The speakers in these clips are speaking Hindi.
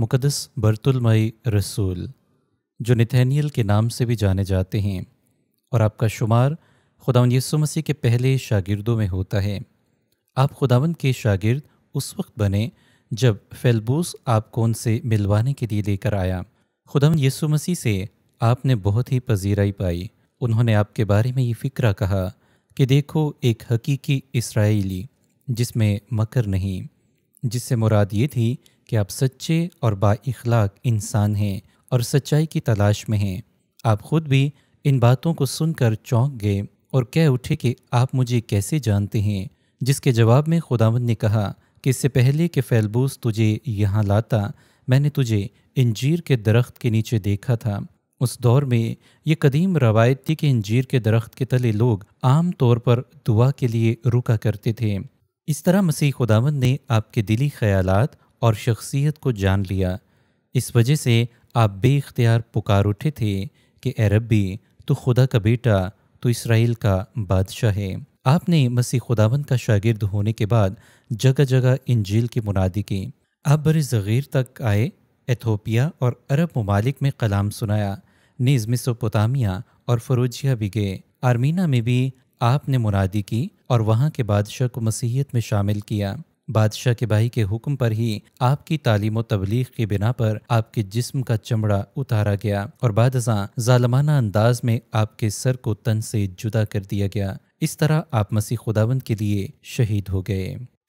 मुकदस बरतुलमई रसूल जो निथानियल के नाम से भी जाने जाते हैं और आपका शुमार खुदावन यसु मसीह के पहले शागिर्दों में होता है आप खुदावन के शागिर्द उस वक्त बने जब फेलबूस आपको उनसे मिलवाने के लिए लेकर आया खुदावन यसु मसीह से आपने बहुत ही पजीराई पाई उन्होंने आपके बारे में ये फ़िक्रा कहा कि देखो एक हकीकी इसराइली जिसमें मकर नहीं जिससे मुराद ये थी कि आप सच्चे और बाखलाक इंसान हैं और सच्चाई की तलाश में हैं आप खुद भी इन बातों को सुनकर चौंक गए और कह उठे कि आप मुझे कैसे जानते हैं जिसके जवाब में खुदावन ने कहा कि इससे पहले कि फैलबूस तुझे यहाँ लाता मैंने तुझे इंजीर के दरख्त के नीचे देखा था उस दौर में ये कदीम रवायत थी कि इंजीर के दरख्त के तले लोग आम तौर पर दुआ के लिए रुका करते थे इस तरह मसीह खुदावन ने आपके दिली ख्यालात और शख्सियत को जान लिया इस वजह से आप बेख्तियार पुकार उठे थे कि अरबी रब्बी तो खुदा का बेटा तो इसराइल का बादशाह है आपने मसीह खुदावन का शागिर्द होने के बाद जगह जगह इंजील की मुनादी की आप बर ज़गीर तक आए एथोपिया और अरब ममालिक में कलाम सुनाया नीज़ मिसोपोतामिया और फरोजिया भी गए आर्मीना में भी आपने मुनादी की और वहाँ के बादशाह को मसीहियत में शामिल किया बादशाह के भाई के हुक्म पर ही आपकी तालीम तबलीग की बिना पर आपके जिस्म का चमड़ा उतारा गया और बाद जालमाना अंदाज में आपके सर को तन से जुदा कर दिया गया इस तरह आप मसीह खुदावंद के लिए शहीद हो गए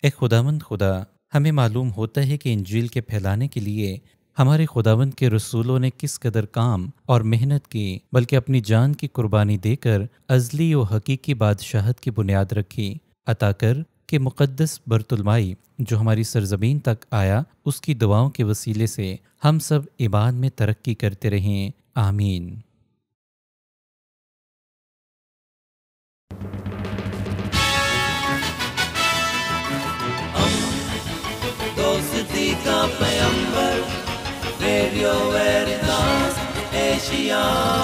ए खुदावंद खुदा हमें मालूम होता है कि इंजील के फैलाने के लिए हमारे खुदावंद के रसूलों ने किस कदर काम और मेहनत की बल्कि अपनी जान की कुर्बानी देकर अजली व हकीकी बादशाहत की बुनियाद रखी अता कर कि मुक़दस बरतुलमाई जो हमारी सरजमीन तक आया उसकी दुआओं के वसीले से हम सब ईबान में तरक्की करते रहें आमीन का पैम्बर रेडियो एशिया